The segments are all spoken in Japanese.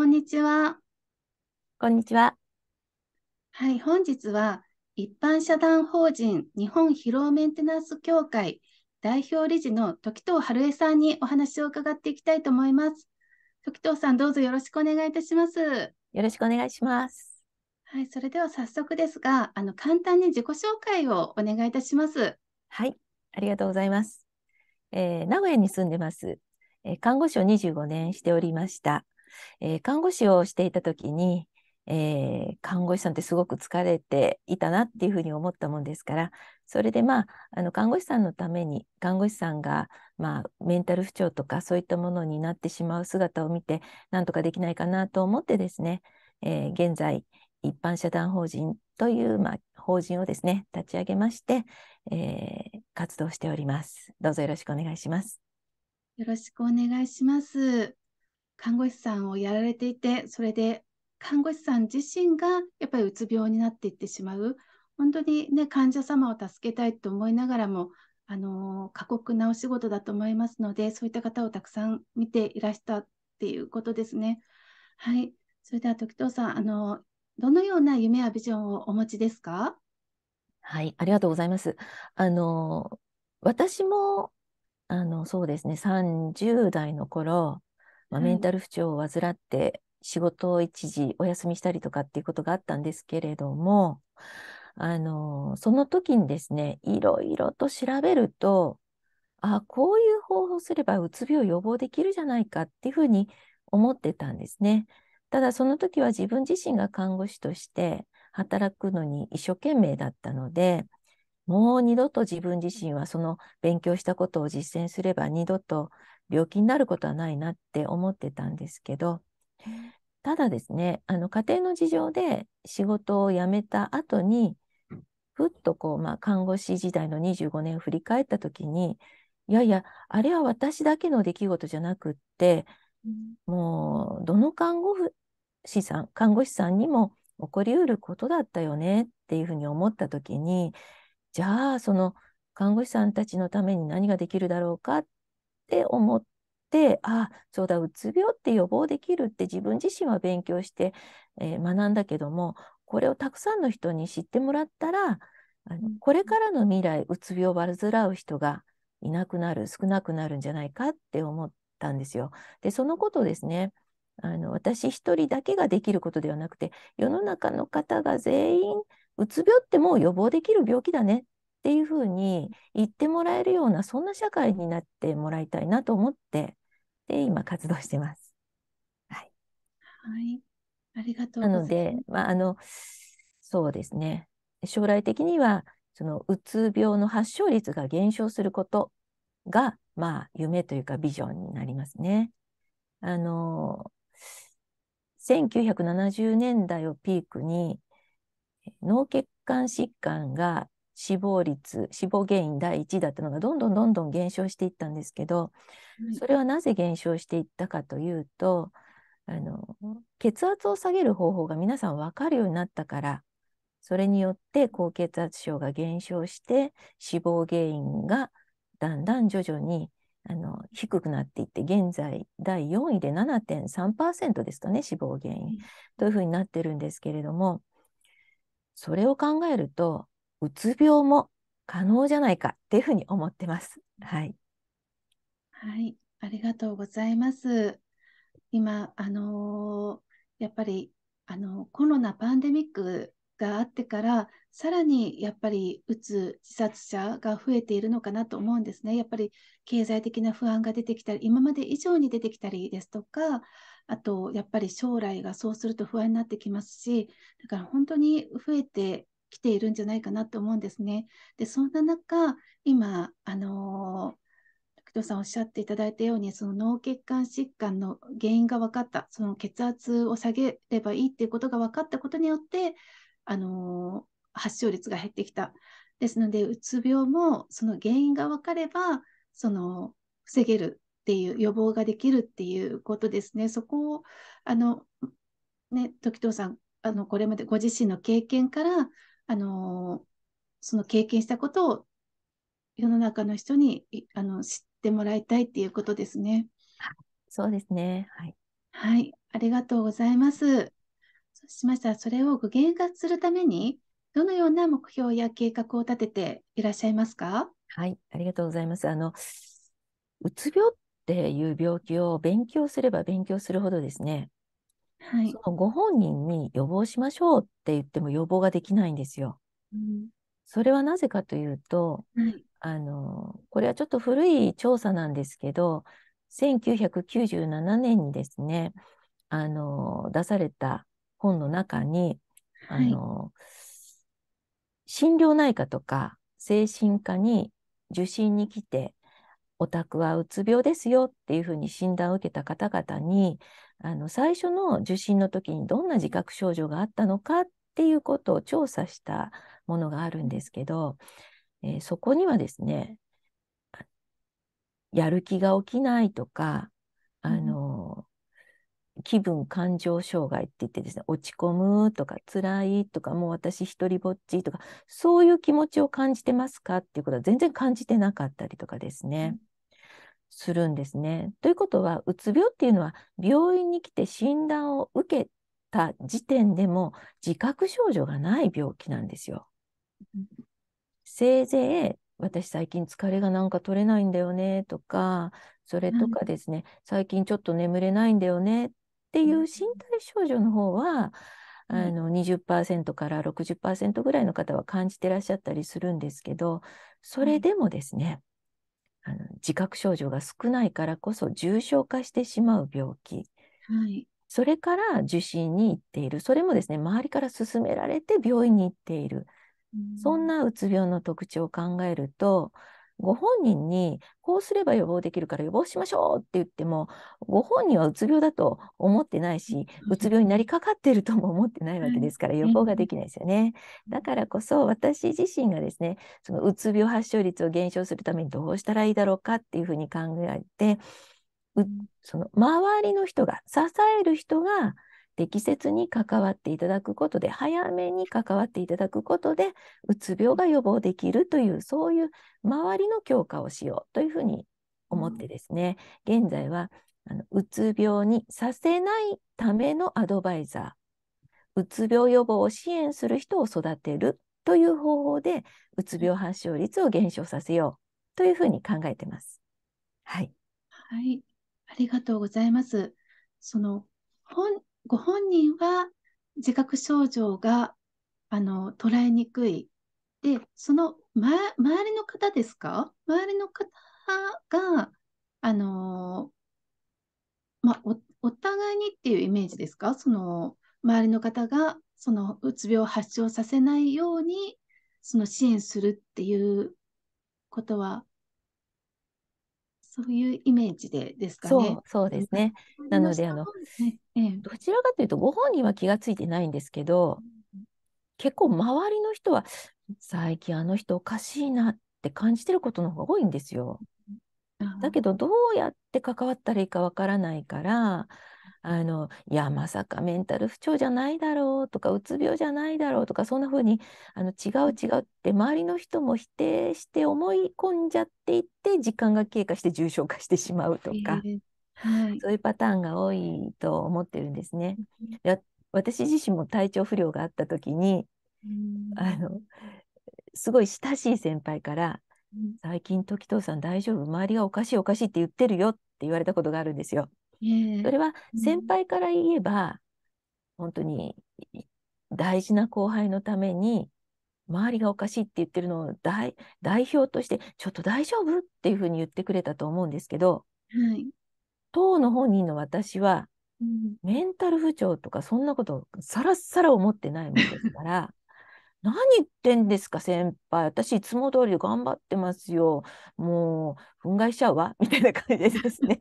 こんにちは。こんにちは。はい、本日は一般社団法人日本疲労メンテナンス協会代表理事の時藤春江さんにお話を伺っていきたいと思います。時藤さん、どうぞよろしくお願いいたします。よろしくお願いします。はい、それでは早速ですが、あの簡単に自己紹介をお願いいたします。はい、ありがとうございます。えー、名古屋に住んでます。えー、看護師を25年しておりました。えー、看護師をしていた時に、えー、看護師さんってすごく疲れていたなっていうふうに思ったもんですからそれでまああの看護師さんのために看護師さんが、まあ、メンタル不調とかそういったものになってしまう姿を見てなんとかできないかなと思ってですね、えー、現在一般社団法人という、まあ、法人をですね立ち上げまして、えー、活動しておりますどうぞよろしくお願いしますよろしくお願いします看護師さんをやられていてそれで看護師さん自身がやっぱりうつ病になっていってしまう本当に、ね、患者様を助けたいと思いながらもあの過酷なお仕事だと思いますのでそういった方をたくさん見ていらしたっていうことですね。はい、それでは時藤さんあのどのような夢やビジョンをお持ちですかはい、ありがとうございます。あの私もあのそうですね30代の頃まあ、メンタル不調を患って仕事を一時お休みしたりとかっていうことがあったんですけれども、あの、その時にですね、いろいろと調べると、あこういう方法すればうつ病予防できるじゃないかっていうふうに思ってたんですね。ただその時は自分自身が看護師として働くのに一生懸命だったので、もう二度と自分自身はその勉強したことを実践すれば二度と病気になることはないなって思ってたんですけど、ただですね、あの家庭の事情で仕事を辞めた後に、ふっとこう、まあ、看護師時代の25年を振り返った時に、いやいや、あれは私だけの出来事じゃなくって、もう、どの看護師さん、看護師さんにも起こりうることだったよねっていうふうに思った時に、じゃあ、その看護師さんたちのために何ができるだろうかって思っ、あそうだ、うつ病って予防できるって自分自身は勉強して、えー、学んだけども、これをたくさんの人に知ってもらったら、あのこれからの未来、うつ病を患う人がいなくなる、少なくなるんじゃないかって思ったんですよ。で、そのことですね、あの私一人だけができることではなくて、世の中の方が全員、うつ病ってもう予防できる病気だねっていうふうに言ってもらえるような、そんな社会になってもらいたいなと思って、で今活動してます。はい。はい。ありがとうなので、まあ、あの、そうですね。将来的には、そのうつ病の発症率が減少することが、まあ、夢というかビジョンになりますね。あの、1970年代をピークに、脳血管疾患が死亡率、死亡原因第1位だったのがどんどんどんどん減少していったんですけど、それはなぜ減少していったかというと、あの血圧を下げる方法が皆さん分かるようになったから、それによって高血圧症が減少して死亡原因がだんだん徐々にあの低くなっていって現在第4位で7.3%ですかね死亡原因というふうになってるんですけれどもそれを考えるとうつ病も可能じゃないかっていうふうに思ってます。はい。はい、ありがとうございます。今、あのー、やっぱり、あのー、コロナパンデミックがあってから、さらにやっぱりうつ自殺者が増えているのかなと思うんですね。やっぱり経済的な不安が出てきたり、今まで以上に出てきたりですとか、あとやっぱり将来がそうすると不安になってきますし、だから本当に増えて来ているんじゃないかなと思うんですね。でそんな中今あのー、久藤さんおっしゃっていただいたようにその脳血管疾患の原因が分かったその血圧を下げればいいっていうことが分かったことによってあのー、発症率が減ってきた。ですのでうつ病もその原因が分かればその防げるっていう予防ができるっていうことですね。そこをあのね時藤さんあのこれまでご自身の経験からあの、その経験したことを世の中の人にあの知ってもらいたいっていうことですね。そうですね。はい。はい。ありがとうございます。そうしましたら、それを具現化するために、どのような目標や計画を立てていらっしゃいますかはい。ありがとうございます。あの、うつ病っていう病気を勉強すれば勉強するほどですね、はい。そのご本人に予防しましょうって言っても予防ができないんですよ。うん、それはなぜかというと、はい、あの、これはちょっと古い調査なんですけど、1997年にですね、あの、出された本の中に、あの、はい、心療内科とか精神科に受診に来て、お宅はうつ病ですよっていうふうに診断を受けた方々に、あの最初の受診の時にどんな自覚症状があったのかっていうことを調査したものがあるんですけど、えー、そこにはですねやる気が起きないとかあの、気分感情障害って言ってですね落ち込むとか辛いとかもう私一人ぼっちとかそういう気持ちを感じてますかっていうことは全然感じてなかったりとかですね。うんするんですね。ということはうつ病っていうのは病院に来て診断を受けた時点でも自覚症状がない病気なんですよ。せいぜい私最近疲れがなんか取れないんだよねとかそれとかですね、うん、最近ちょっと眠れないんだよねっていう身体症状の方は、うん、あの20%から60%ぐらいの方は感じてらっしゃったりするんですけどそれでもですね、あの自覚症状が少ないからこそ重症化してしまう病気、はい、それから受診に行っているそれもですね周りから勧められて病院に行っている、うん、そんなうつ病の特徴を考えるとご本人にこうすれば予防できるから予防しましょうって言っても、ご本人はうつ病だと思ってないし、うつ病になりかかってるとも思ってないわけですから、予防ができないですよね。だからこそ、私自身がですね、そのうつ病発症率を減少するためにどうしたらいいだろうかっていうふうに考えて、その周りの人が、支える人が、適切に関わっていただくことで早めに関わっていただくことでうつ病が予防できるというそういう周りの強化をしようというふうに思ってですね、うん、現在はあのうつ病にさせないためのアドバイザーうつ病予防を支援する人を育てるという方法でうつ病発症率を減少させようというふうに考えてます。はい、はい、ありがとうございます。その本ご本人は自覚症状があの捉えにくい。で、その、ま、周りの方ですか周りの方が、あのまあ、おお互いにっていうイメージですかその周りの方がそのうつ病を発症させないようにその支援するっていうことはそういうイメージでですかね。そうそうですね。なので、あの、ええ、どちらかというと、ご本人は気がついてないんですけど、うん、結構周りの人は、最近あの人おかしいなって感じてることの方が多いんですよ。だけど、どうやって関わったらいいかわからないから、あの、いや、まさかメンタル不調じゃないだろうとか、うつ病じゃないだろうとか、そんな風に、あの、違う違うって周りの人も否定して思い込んじゃっていって、時間が経過して重症化してしまうとか、えーはい、そういうパターンが多いと思ってるんですね。や私自身も体調不良があった時に、あの、すごい親しい先輩から、最近時藤さん大丈夫周りがおかしいおかしいって言ってるよって言われたことがあるんですよ。それは先輩から言えば、本当に大事な後輩のために、周りがおかしいって言ってるのを代表として、ちょっと大丈夫っていうふうに言ってくれたと思うんですけど、はい、当の本人の私は、うん、メンタル不調とかそんなことさらさら思ってないもんですから、何言ってんですか先輩私いつも通り頑張ってますよもう憤慨しちゃうわみたいな感じですね。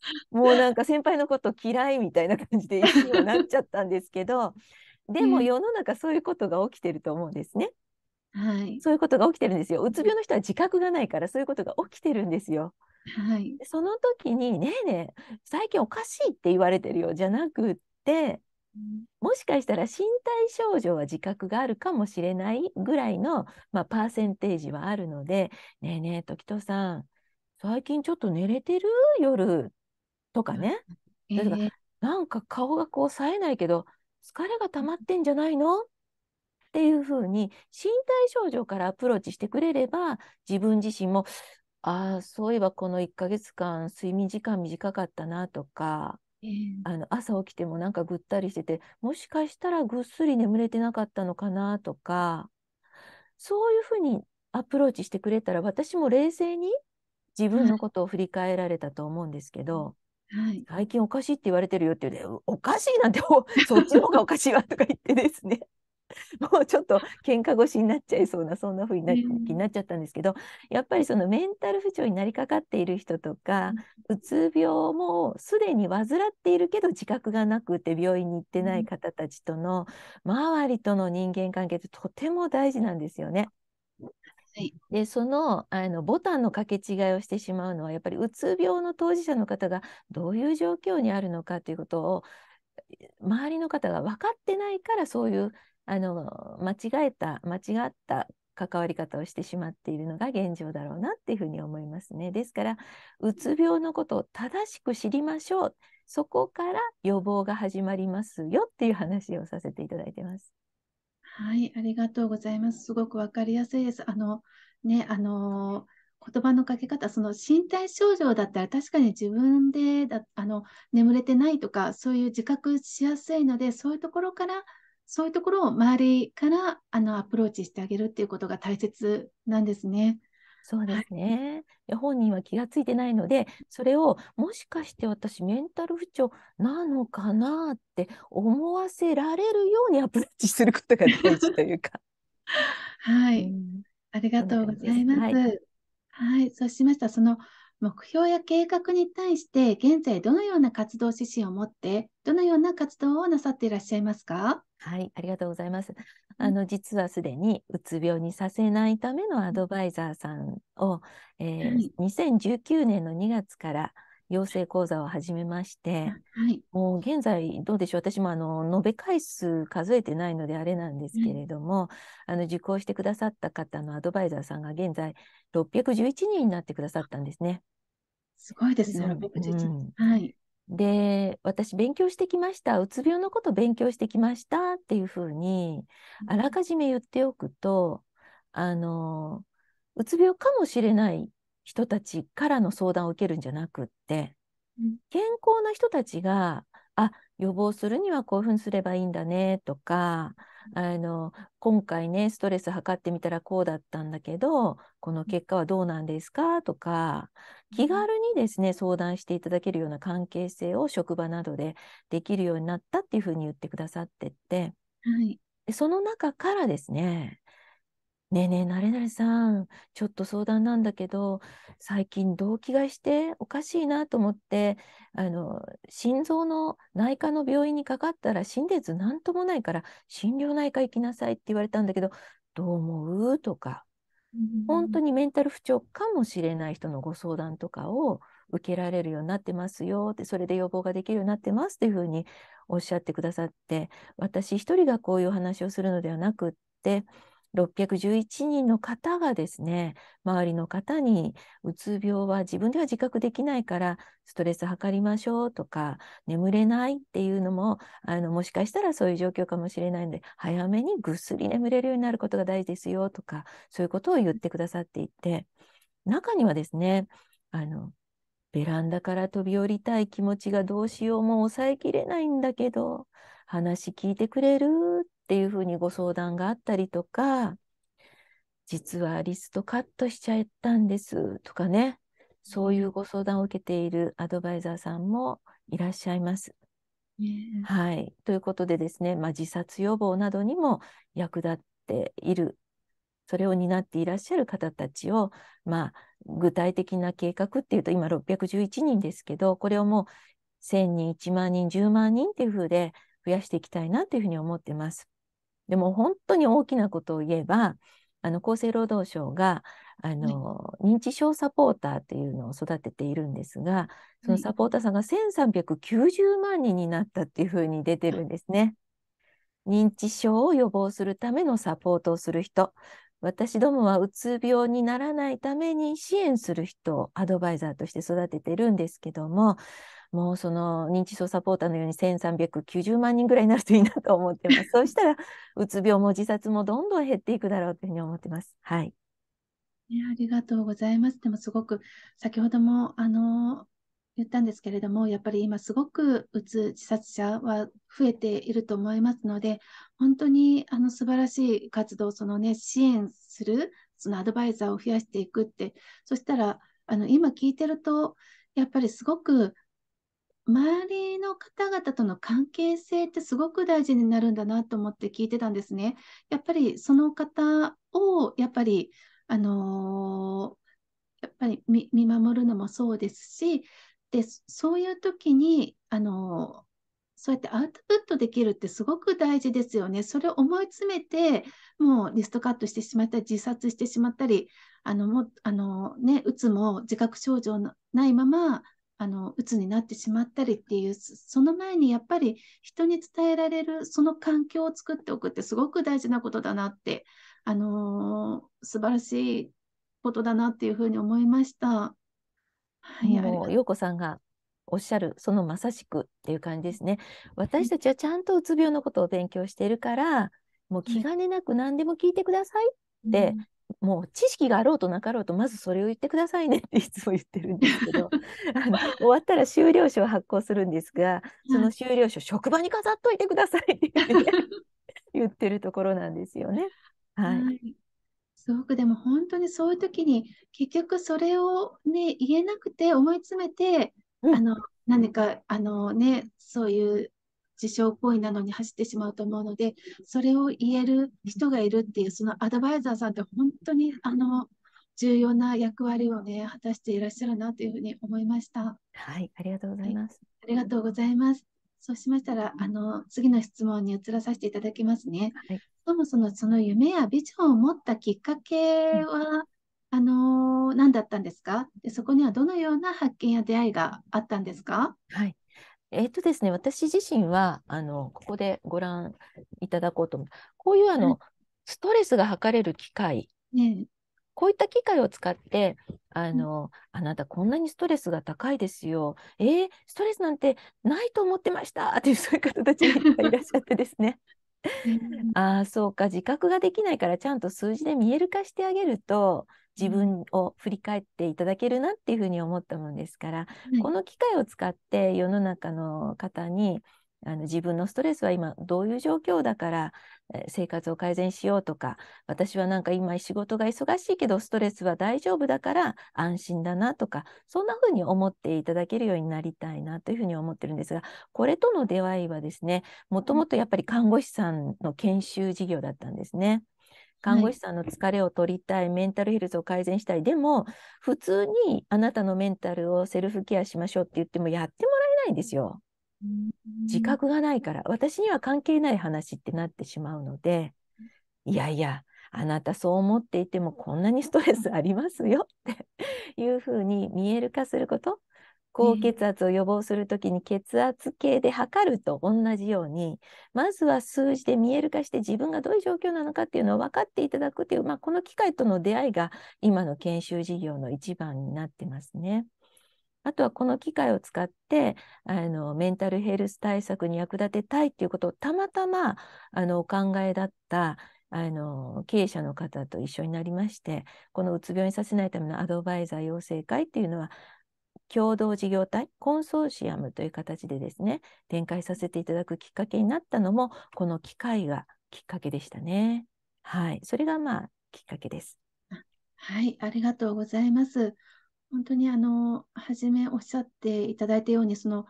もうなんか先輩のこと嫌いみたいな感じで一なっちゃったんですけど でも世の中そういうことが起きてると思うんですね。はい、そういうことが起きてるんですよ。うつ病の人は自覚がないからそういうことが起きてるんですよ。はい、その時に「ねえねえ最近おかしいって言われてるよ」じゃなくってもしかしたら身体症状は自覚があるかもしれないぐらいの、まあ、パーセンテージはあるので「ねえねえ時任さん最近ちょっと寝れてる夜」とかね。えー、かなんか顔がこう冴えないけど疲れが溜まってんじゃないのっていうふうに身体症状からアプローチしてくれれば自分自身もああそういえばこの1ヶ月間睡眠時間短かったなとか、あの朝起きてもなんかぐったりしててもしかしたらぐっすり眠れてなかったのかなとかそういうふうにアプローチしてくれたら私も冷静に自分のことを振り返られたと思うんですけど、はい、最近おかしいって言われてるよって言うて、おかしいなんて、そっちの方がおかしいわとか言ってですね。もうちょっと喧嘩腰になっちゃいそうなそんな風にな,、気になっちゃったんですけどやっぱりそのメンタル不調になりかかっている人とか、ううつ病もすでに患っているけど自覚がなくて病院に行ってない方たちとの、周りとの人間関係ってとても大事なんですよね。でそのあのボタンの掛け違いをしてしまうのはやっぱりうつ病の当事者の方がどういう状況にあるのかということを周りの方が分かってないからそういうあの間違えた間違った関わり方をしてしまっているのが現状だろうなっていうふうに思いますね。ですからうつ病のことを正しく知りましょうそこから予防が始まりますよっていう話をさせていただいてます。はい、ありがとうございます。すごくわかりやすいです。あの、ね、あの、言葉のかけ方、その身体症状だったら確かに自分でだあの眠れてないとか、そういう自覚しやすいので、そういうところから、そういうところを周りからあのアプローチしてあげるっていうことが大切なんですね。そうですね、はい、本人は気が付いてないのでそれをもしかして私メンタル不調なのかなって思わせられるようにアプローチすることが大事というか。はい、うん、ありがとうございます。はい、はい、そうしました。その目標や計画に対して現在どのような活動指針を持ってどのような活動をなさっていらっしゃいますかはいありがとうございますあの実はすでにうつ病にさせないためのアドバイザーさんを、えー、2019年の2月から養成講座を始めまして、はい、もう現在どうでしょう私もあの延べ回数数えてないのであれなんですけれども、うん、あの受講してくださった方のアドバイザーさんが現在611人になってくださったんですね。すごいですね、611、うん、はい。で、私勉強してきました。うつ病のこと勉強してきましたっていうふうに、あらかじめ言っておくと、あの、うつ病かもしれない人たちからの相談を受けるんじゃなくって、健康な人たちが、あ、予防するにはこういうふうにすればいいんだねとか、あの、今回ね、ストレス測ってみたらこうだったんだけど、この結果はどうなんですかとか、気軽にですね、相談していただけるような関係性を職場などでできるようになったっていうふうに言ってくださってって、はい、その中からですね、ねえねえ、なれなれさん、ちょっと相談なんだけど、最近動悸がしておかしいなと思って、あの、心臓の内科の病院にかかったら心電図何ともないから、心療内科行きなさいって言われたんだけど、どう思うとか、本当にメンタル不調かもしれない人のご相談とかを受けられるようになってますよって、それで予防ができるようになってますっていうふうにおっしゃってくださって、私一人がこういう話をするのではなくって、611人の方がですね、周りの方に、うつ病は自分では自覚できないから、ストレス測りましょうとか、眠れないっていうのも、あの、もしかしたらそういう状況かもしれないので、早めにぐっすり眠れるようになることが大事ですよとか、そういうことを言ってくださっていて、中にはですね、あの、ベランダから飛び降りたい気持ちがどうしようも抑えきれないんだけど、話聞いてくれるっっていうふうにご相談があったりとか、実はリストカットしちゃったんですとかね、そういうご相談を受けているアドバイザーさんもいらっしゃいます。ね、はい。ということでですね、まあ、自殺予防などにも役立っている、それを担っていらっしゃる方たちを、まあ、具体的な計画っていうと、今611人ですけど、これをもう1000人、1万人、10万人っていうふうで増やしていきたいなというふうに思ってます。でも本当に大きなことを言えばあの厚生労働省があの、はい、認知症サポーターというのを育てているんですがそのサポーターさんが1390万人になったっていうふうに出てるんですね。認知症を予防するためのサポートをする人私どもはうつ病にならないために支援する人をアドバイザーとして育ててるんですけどももうその認知症サポーターのように1390万人ぐらいになるといいなと思ってます。そうしたら、うつ病も自殺もどんどん減っていくだろうというふうに思ってます。はい。やありがとうございます。でもすごく先ほどもあの言ったんですけれども、やっぱり今すごくうつ自殺者は増えていると思いますので、本当にあの素晴らしい活動、そのね、支援する、そのアドバイザーを増やしていくって、そしたら、あの今聞いてると、やっぱりすごく周りの方々との関係性ってすごく大事になるんだなと思って聞いてたんですね。やっぱりその方をやっぱり、あのー、やっぱり見守るのもそうですしでそういう時に、あのー、そうやってアウトプットできるってすごく大事ですよね。それを思い詰めてもうリストカットしてしまったり自殺してしまったりあのもあの、ね、うつも自覚症状のないままあの鬱になってしまったりっていうその前にやっぱり人に伝えられるその環境を作っておくってすごく大事なことだなってあのー、素晴らしいことだなっていうふうに思いました。はい、もう陽子さんがおっしゃるそのまさしくっていう感じですね。私たちはちゃんとうつ病のことを勉強しているから、もう気兼ねなく何でも聞いてくださいってもう知識があろうとなかろうとまずそれを言ってくださいねって いつも言ってるんですけど あの終わったら修了書を発行するんですがその修了書、うん、職場に飾っといてくださいって 言ってるところなんですよね。はい、はいすごくでも本当にそういう時に結局それをね言えなくて思い詰めて、うん、あの何かあのねそういう自傷行為なのに走ってしまうと思うので、それを言える人がいるっていう、そのアドバイザーさんって本当にあの重要な役割をね、果たしていらっしゃるなというふうに思いました。はい、ありがとうございます。はい、ありがとうございます。そうしましたら、あの次の質問に移らさせていただきますね。はい、そもそもその夢やビジョンを持ったきっかけは、うん、あの何だったんですかでそこにはどのような発見や出会いがあったんですかはい、えっ、とですね、私自身はあのここでご覧いただこうと思う。こういうあの、うん、ストレスが測れる機械、ね、こういった機械を使ってあの、うん、あなたこんなにストレスが高いですよ。えー、ストレスなんてないと思ってましたっていうそういう方たちがいらっしゃってですね。ああそうか自覚ができないからちゃんと数字で見える化してあげると自分を振り返っていただけるなっていうふうに思ったものですから、うん、この機会を使って世の中の方にあの自分のストレスは今どういう状況だから生活を改善しようとか私はなんか今仕事が忙しいけどストレスは大丈夫だから安心だなとかそんな風に思っていただけるようになりたいなというふうに思ってるんですがこれとの出会いはですねもともとやっぱり看護師さんの研修事業だったんですね。看護師さんの疲れを取りたい、はい、メンタルヘルスを改善したい、でも、普通にあなたのメンタルをセルフケアしましょうって言ってもやってもらえないんですよ。自覚がないから、私には関係ない話ってなってしまうので、いやいや、あなたそう思っていてもこんなにストレスありますよっていうふうに見える化すること高血圧を予防するときに血圧計で測ると同じように、まずは数字で見える化して自分がどういう状況なのかっていうのを分かっていただくっていう、まあ、この機会との出会いが今の研修事業の一番になってますね。あとはこの機会を使ってあのメンタルヘルス対策に役立てたいっていうことをたまたまあのお考えだったあの経営者の方と一緒になりましてこのうつ病にさせないためのアドバイザー養成会っていうのは共同事業体コンソーシアムという形でですね展開させていただくきっかけになったのもこの機会がきっかけでしたね。はい、それがまあきっかけです。はい、ありがとうございます。本当にあの初めおっしゃっていただいたようにその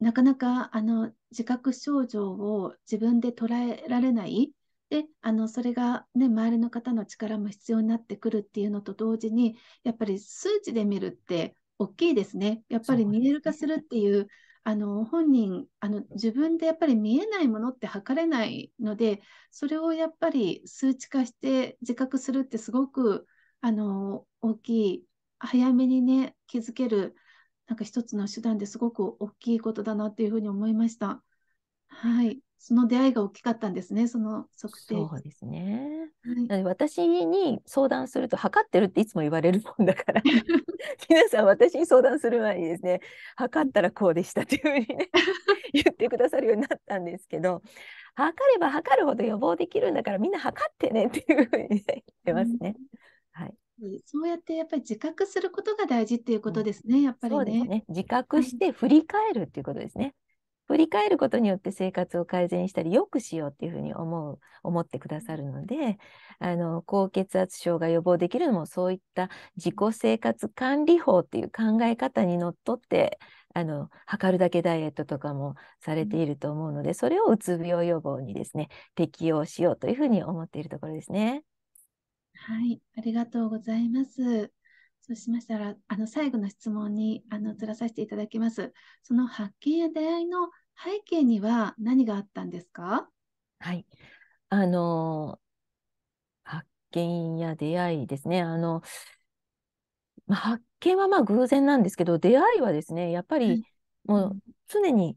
なかなかあの自覚症状を自分で捉えられないであのそれが、ね、周りの方の力も必要になってくるっていうのと同時にやっぱり数値で見るって大きいですね。やっぱり見える化するっていう、うね、あの本人あの、自分でやっぱり見えないものって測れないので、それをやっぱり数値化して自覚するってすごくあの大きい、早めにね、気づける、なんか一つの手段ですごく大きいことだなっていうふうに思いました。はい。その出会いが大きかったんですね、その測定。そうですね。はい、私に相談すると、測ってるっていつも言われるもんだから、皆さん、私に相談する前にですね、測ったらこうでしたというふうにね、言ってくださるようになったんですけど、測れば測るほど予防できるんだから、みんな測ってねっていうふうに、ね、言ってますね。はいそうやってやっぱり自覚することが大事っていうことですね、うん、やっぱり、ねね、自覚して振り返るっていうことですね。振り返ることによって生活を改善したり、よくしようっていうふうに思う、思ってくださるので、あの、高血圧症が予防できるのも、そういった自己生活管理法っていう考え方にのっとって、あの、測るだけダイエットとかもされていると思うので、それをうつ病予防にですね、適用しようというふうに思っているところですね。はい、ありがとうございます。そうしましたら、あの最後の質問にあの移らさせていただきます。その発見や出会いの背景には何があったんですかはい。あの、発見や出会いですね。あの、まあ、発見はまあ偶然なんですけど、出会いはですね、やっぱりもう常に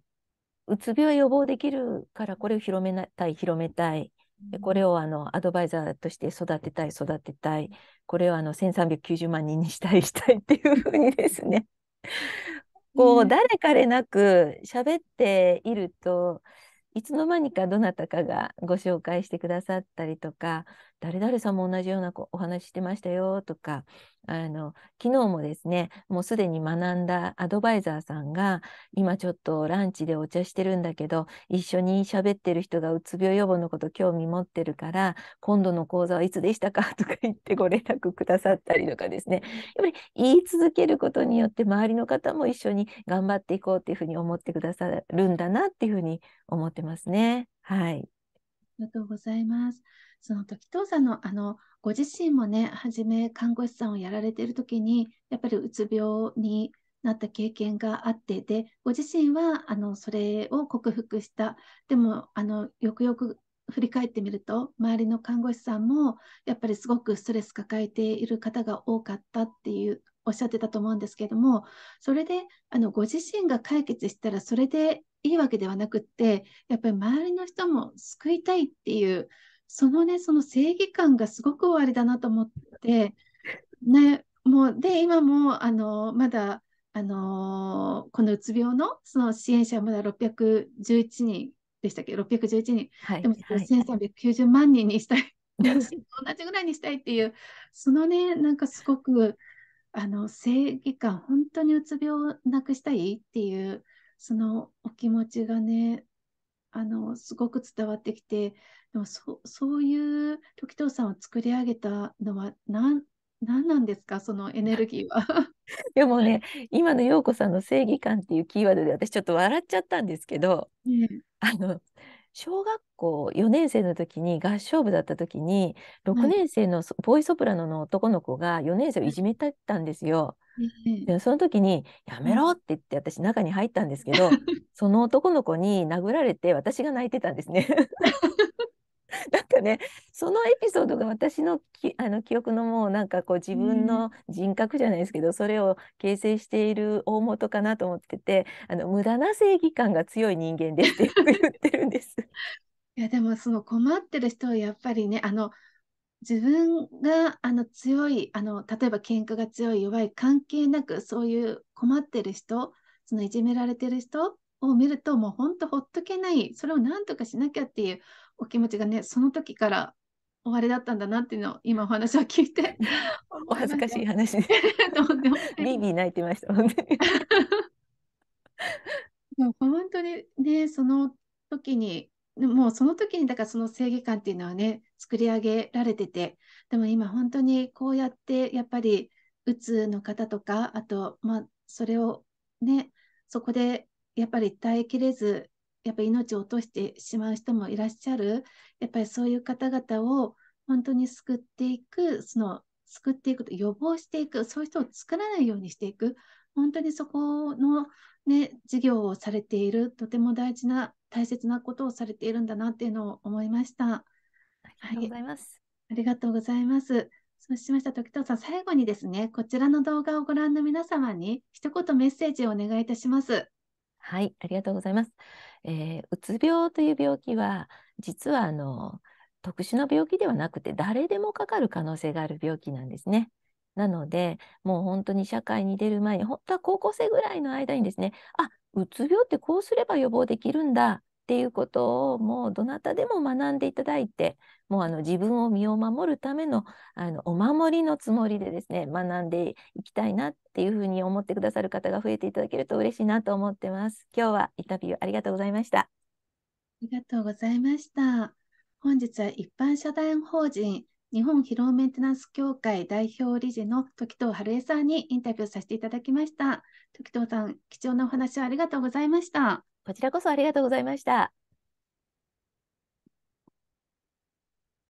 うつ病予防できるから、これを広めたい、広めたい。でこれをあのアドバイザーとして育てたい育てたいこれをあの1390万人にしたいしたいっていうふうにですね こう誰彼なく喋っているといつの間にかどなたかがご紹介してくださったりとか誰々さんも同じようなお話してましたよとかあの昨日もですねもうすでに学んだアドバイザーさんが今ちょっとランチでお茶してるんだけど一緒に喋ってる人がうつ病予防のこと興味持ってるから今度の講座はいつでしたかとか言ってご連絡くださったりとかですねやっぱり言い続けることによって周りの方も一緒に頑張っていこうっていうふうに思ってくださるんだなっていうふうに思ってますね。はい、ありがとうございます。その時藤さんのあのご自身もね初め看護師さんをやられている時にやっぱりうつ病になった経験があってでご自身はあのそれを克服したでもあのよくよく振り返ってみると周りの看護師さんもやっぱりすごくストレス抱えている方が多かったっていうおっしゃってたと思うんですけどもそれであのご自身が解決したらそれでいいわけではなくってやっぱり周りの人も救いたいっていうそのね、その正義感がすごく終わりだなと思って、ね、もう、で、今も、あの、まだ、あのー、このうつ病のその支援者はまだ611人でしたっけ611人、はい、でも1390万人にしたい、はい、同じぐらいにしたいっていうそのねなんかすごくあの正義感本当にうつ病をなくしたいっていうそのお気持ちがねあのすごく伝わってきてでもそそういう時藤さんを作り上げたのは何何なんですかそのエネルギーは。でもね今の陽子さんの正義感っていうキーワードで私ちょっと笑っちゃったんですけど、あの小学校4年生の時に合唱部だった時に6年生のボーイソプラノの男の子が4年生をいじめたったんですよ。はいうん、その時に「やめろ」って言って私中に入ったんですけど その男の子に殴られて私が泣いてたんですね。なんかねそのエピソードが私のきあの記憶のもうなんかこう自分の人格じゃないですけど、うん、それを形成している大元かなと思っててあの無駄な正義感が強い人間ですってよく言ってるんです。いやでもその困ってる人はやっぱりねあの自分があの強いあの例えば喧嘩が強い弱い関係なくそういう困ってる人そのいじめられてる人を見るともうほんとほっとけないそれをなんとかしなきゃっていうお気持ちがねその時から終わりだったんだなっていうのを今お話を聞いて お恥ずかしい話 です。ビビ泣いてましたもんね。本当にねその時にでもその時にだからその正義感っていうのはね作り上げられててでも今本当にこうやってやっぱりうつの方とかあとまあそれをねそこでやっぱり耐えきれずやっぱ命を落としてしまう人もいらっしゃるやっぱりそういう方々を本当に救っていくその救っていく予防していくそういう人を作らないようにしていく本当にそこのね、授業をされている、とても大事な、大切なことをされているんだなっていうのを思いました。ありがとうございます。はい、ありがとうございます。そうしました。時藤さん、最後にですね、こちらの動画をご覧の皆様に、一言メッセージをお願いいたします。はい、ありがとうございます。えー、うつ病という病気は、実はあの特殊な病気ではなくて、誰でもかかる可能性がある病気なんですね。なので、もう本当に社会に出る前に、本当は高校生ぐらいの間にですね、あ、うつ病ってこうすれば予防できるんだっていうことを、もうどなたでも学んでいただいて、もうあの自分を身を守るためのあのお守りのつもりでですね、学んでいきたいなっていうふうに思ってくださる方が増えていただけると嬉しいなと思ってます。今日はインタビューありがとうございました。ありがとうございました。本日は一般社団法人日本疲労メンテナンス協会代表理事の時藤春江さんにインタビューさせていただきました。時藤さん、貴重なお話をありがとうございました。こちらこそありがとうございました。